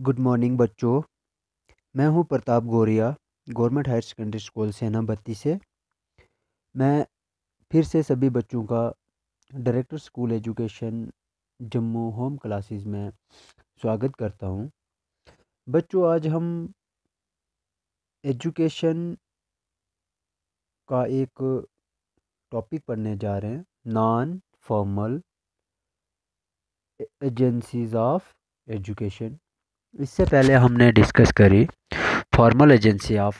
good morning बच्चों मैं हूं Pratap Goria government higher secondary school Sena Batti से मैं फिर से सभी बच्चों का director school education Jammu home classes में स्वागत करता हूं बच्चों आज हम एजुकेशन का एक टॉपिक पढ़ने जा रहे हैं non formal agencies of education इससे पहले हमने डिस्कस करी फॉर्मल एजेंसी ऑफ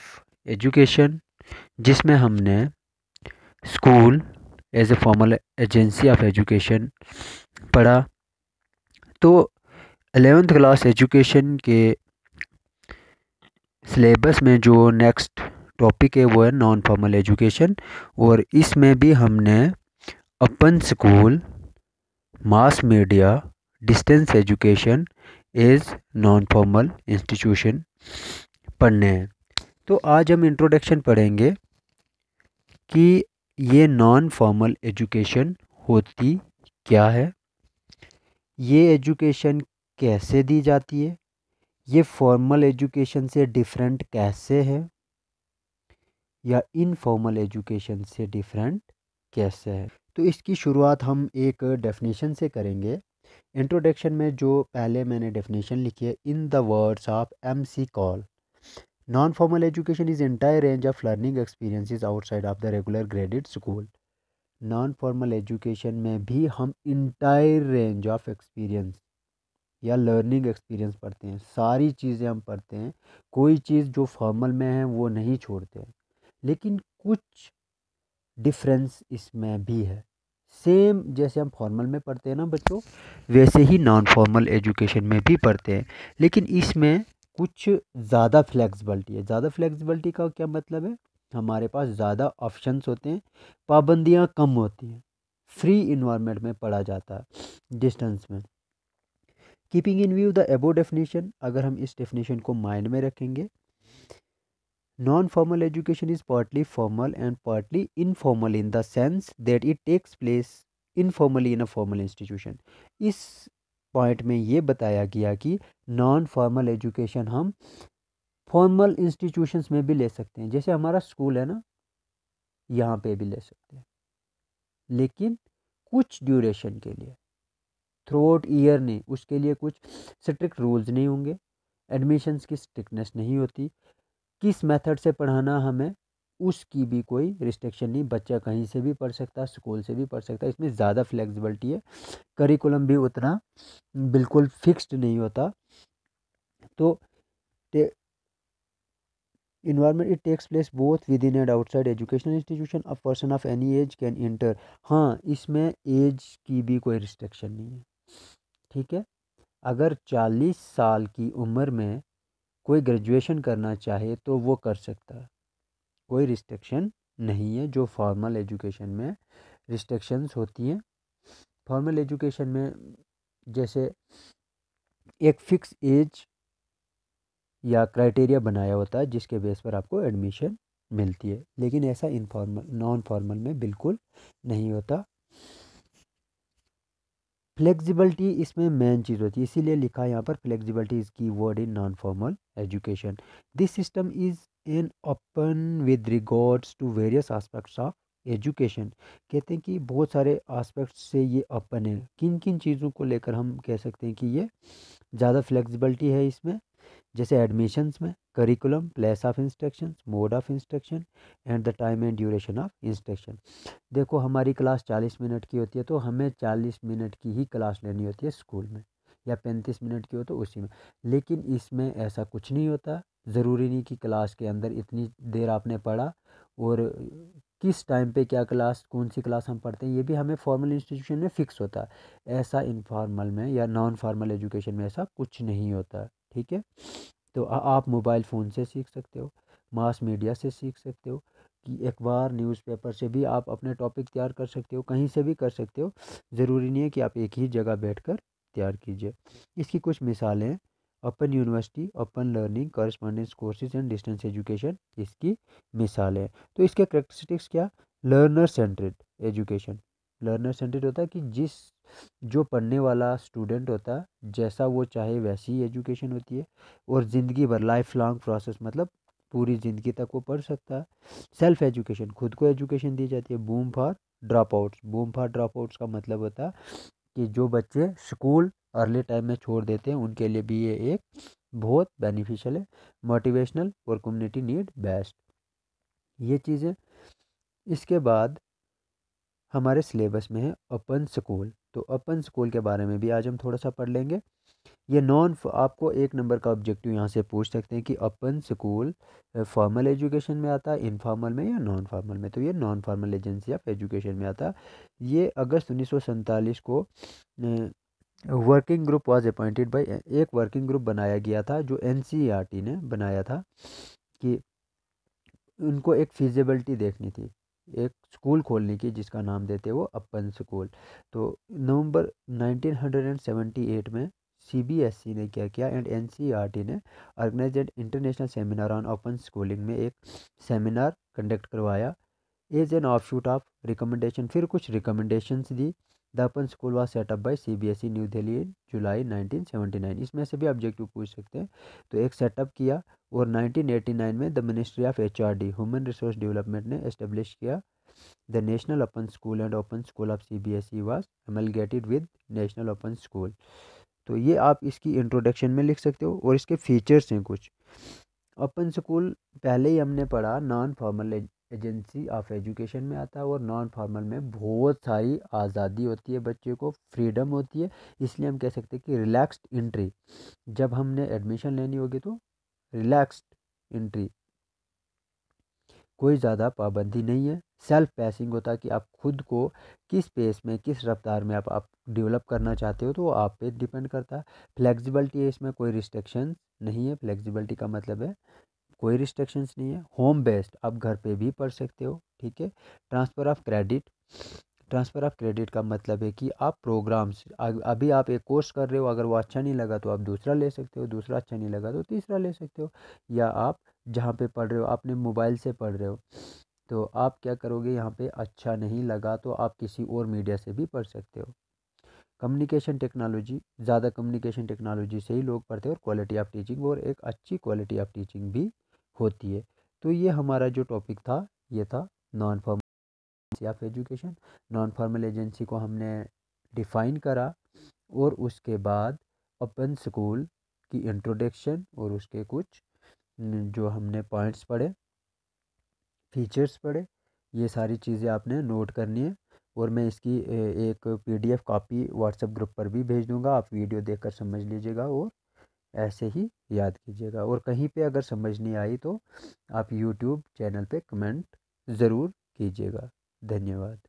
एजुकेशन जिसमें हमने school as a formal agency of education पढ़ा तो एलेवेंथ क्लास एजुकेशन के सिलेबस में जो नेक्स्ट टॉपिक है वो है नॉन फॉर्मल एजुकेशन और इसमें भी हमने अपन school mass media distance education as non formal institution पढ़ने हैं तो आज हम इंट्रोडक्शन पढ़ेंगे कि ये नॉन फॉर्मल एजुकेशन होती क्या है ये एजुकेशन कैसे दी जाती है ये फॉर्मल एजुकेशन से डिफरेंट कैसे है या इनफॉर्मल एजुकेशन से डिफरेंट कैसे है तो इसकी शुरुआत हम एक डेफिनेशन से करेंगे इंट्रोडक्शन में जो पहले मैंने डेफिनेशन लिखी है in the words of M C Call non formal education is entire range of learning experiences outside of the regular graded school non formal education में भी हम इंटायर रेंज ऑफ एक्सपीरियंस या लर्निंग एक्सपीरियंस पढ़ते हैं सारी चीज़ें हम पढ़ते हैं कोई चीज़ जो फॉर्मल में है वो नहीं छोड़ते लेकिन कुछ डिफरेंस इसमें भी है सेम जैसे हम फॉर्मल में पढ़ते हैं ना बच्चों वैसे ही नॉन फॉर्मल एजुकेशन में भी पढ़ते हैं लेकिन इसमें कुछ ज़्यादा फ्लेक्सिबलिटी है ज़्यादा फ्लेक्सिबलिटी का क्या मतलब है हमारे पास ज़्यादा ऑप्शंस होते हैं पाबंदियाँ कम होती हैं फ्री इन्वामेंट में पढ़ा जाता है डिस्टेंस में keeping in view the above definition अगर हम इस डेफिनेशन को माइंड में रखेंगे non formal education is partly formal and partly informal in the sense that it takes place informally in a formal institution इस पॉइंट में ये बताया गया कि नॉन फॉर्मल एजुकेशन हम फॉर्मल इंस्टीट्यूशंस में भी ले सकते हैं जैसे हमारा स्कूल है ना यहाँ पे भी ले सकते हैं लेकिन कुछ ड्यूरेशन के लिए थ्रू आउट ईयर नहीं उसके लिए कुछ स्ट्रिक्ट रूल्स नहीं होंगे एडमिशन्स की स्ट्रिक्टनेस नहीं होती किस मेथड से पढ़ाना हमें उसकी भी कोई रिस्ट्रिक्शन नहीं बच्चा कहीं से भी पढ़ सकता है स्कूल से भी पढ़ सकता है इसमें ज़्यादा फ्लेक्सिबिलिटी है करिकुलम भी उतना बिल्कुल फिक्स्ड नहीं होता तो environment it takes place both within and outside educational institution a person of any age can enter हाँ इसमें एज की भी कोई रिस्ट्रिक्शन नहीं है ठीक है अगर चालीस साल की उम्र में कोई ग्रेजुएशन करना चाहे तो वो कर सकता है कोई रिस्ट्रिक्शन नहीं है जो फॉर्मल एजुकेशन में रिस्ट्रिक्शंस होती हैं फॉर्मल एजुकेशन में जैसे एक फ़िक्स एज या क्राइटेरिया बनाया होता है जिसके बेस पर आपको एडमिशन मिलती है लेकिन ऐसा इनफॉर्मल नॉन फॉर्मल में बिल्कुल नहीं होता फ्लेक्सिबिलिटी इसमें मेन चीज़ होती है इसीलिए लिखा है यहाँ पर flexibility is key word in non formal education this system is an open with regards to various aspects of education कहते हैं कि बहुत सारे आस्पेक्ट्स से ये ओपन है किन किन चीज़ों को लेकर हम कह सकते हैं कि ये ज़्यादा फ्लेक्सिबिलिटी है इसमें जैसे एडमिशन्स में curriculum place of instruction mode of instruction and the time and duration of instruction देखो हमारी क्लास चालीस मिनट की होती है तो हमें चालीस मिनट की ही क्लास लेनी होती है स्कूल में या पैंतीस मिनट की हो तो उसी में लेकिन इसमें ऐसा कुछ नहीं होता ज़रूरी नहीं कि क्लास के अंदर इतनी देर आपने पढ़ा और किस टाइम पे क्या क्लास कौन सी क्लास हम पढ़ते हैं ये भी हमें फॉर्मल इंस्टीट्यूशन में फ़िक्स होता है ऐसा इनफॉर्मल में या नॉन फॉर्मल एजुकेशन में ऐसा कुछ नहीं होता ठीक है तो आप मोबाइल फ़ोन से सीख सकते हो मास मीडिया से सीख सकते हो कि अखबार न्यूज़पेपर से भी आप अपने टॉपिक तैयार कर सकते हो कहीं से भी कर सकते हो ज़रूरी नहीं है कि आप एक ही जगह बैठकर तैयार कीजिए इसकी कुछ मिसालें open university open learning correspondence courses and distance education इसकी मिसालें तो इसके करेक्टरिस्टिक्स क्या learner centred education learner centred होता है कि जिस जो पढ़ने वाला स्टूडेंट होता है जैसा वो चाहे वैसी ही एजुकेशन होती है और ज़िंदगी भर लाइफ लॉन्ग प्रोसेस मतलब पूरी ज़िंदगी तक वो पढ़ सकता है सेल्फ एजुकेशन खुद को एजुकेशन दी जाती है boom for drop outs boom for drop outs का मतलब होता है कि जो बच्चे स्कूल अर्ली टाइम में छोड़ देते हैं उनके लिए भी ये एक बहुत बेनिफिशियल है मोटिवेशनल और कम्युनिटी नीड बेस्ट ये चीज़ें इसके बाद हमारे सिलेबस में है अपन स्कूल तो अपन स्कूल के बारे में भी आज हम थोड़ा सा पढ़ लेंगे ये नॉन आपको एक नंबर का ऑब्जेक्टिव यहाँ से पूछ सकते हैं कि अपन स्कूल फॉर्मल एजुकेशन में आता है इनफॉर्मल में या नॉन फॉर्मल में तो ये non formal agency of education में आता ये अगस्त उन्नीस को working group was appointed by एक वर्किंग ग्रुप बनाया गया था जो एन e ने बनाया था कि उनको एक फिजिबिलिटी देखनी थी एक स्कूल खोलने की जिसका नाम देते वो अपन स्कूल तो नवंबर 1978 में सीबीएसई ने क्या किया एंड एनसीईआरटी ने organise international seminar on open schooling में एक सेमिनार कंडक्ट करवाया as an offshoot of recommendation फिर कुछ रिकमेंडेशंस दी the school was set up by C B S E New Delhi in July nine इसमें से भी ऑब्जेक्टिव पूछ सकते हैं तो एक सेटअप किया और नाइनटीन एटी नाइन में the ministry of H R D human resource development ने एस्टेब्लिश किया the national open school and open school of C B S E was amalgamated with national open school तो ये आप इसकी introduction में लिख सकते हो और इसके फीचर्स हैं कुछ ओपन स्कूल पहले ही हमने पढ़ा non formal agency of education में आता है और नॉन फॉर्मल में बहुत सारी आज़ादी होती है बच्चे को फ्रीडम होती है इसलिए हम कह सकते हैं कि रिलैक्स्ड इंट्री जब हमने एडमिशन लेनी होगी तो रिलैक्स्ड इंट्री कोई ज़्यादा पाबंदी नहीं है सेल्फ पैसिंग होता है कि आप खुद को किस पेस में किस रफ्तार में आप आप डेवलप करना चाहते हो तो वो आप पे डिपेंड करता है फ्लेक्सिबिलिटी है इसमें कोई रिस्ट्रिक्शन नहीं है फ्लेक्सिबिलिटी का मतलब है कोई रिस्ट्रिक्शंस नहीं है होम बेस्ड आप घर पे भी पढ़ सकते हो ठीक है transfer of credit transfer of credit का मतलब है कि आप प्रोग्राम्स अभी आप एक कोर्स कर रहे हो अगर वो अच्छा नहीं लगा तो आप दूसरा ले सकते हो दूसरा अच्छा नहीं लगा तो तीसरा ले सकते हो या आप जहाँ पे पढ़ रहे हो अपने मोबाइल से पढ़ रहे हो तो आप क्या करोगे यहाँ पे अच्छा नहीं लगा तो आप किसी और मीडिया से भी पढ़ सकते हो कम्युनिकेशन टेक्नोलॉजी ज़्यादा कम्युनिकेशन टेक्नोलॉजी से ही लोग पढ़ते हैं और क्वालिटी ऑफ टीचिंग और एक अच्छी क्वालिटी ऑफ टीचिंग भी होती है तो ये हमारा जो टॉपिक था ये था non formal of education non formal agency को हमने डिफ़ाइन करा और उसके बाद अपन स्कूल की इंट्रोडक्शन और उसके कुछ जो हमने पॉइंट्स पढ़े फीचर्स पढ़े ये सारी चीज़ें आपने नोट करनी है और मैं इसकी एक पीडीएफ कॉपी व्हाट्सएप ग्रुप पर भी भेज दूंगा आप वीडियो देखकर समझ लीजिएगा और ऐसे ही याद कीजिएगा और कहीं पे अगर समझ नहीं आई तो आप यूट्यूब चैनल पे कमेंट ज़रूर कीजिएगा धन्यवाद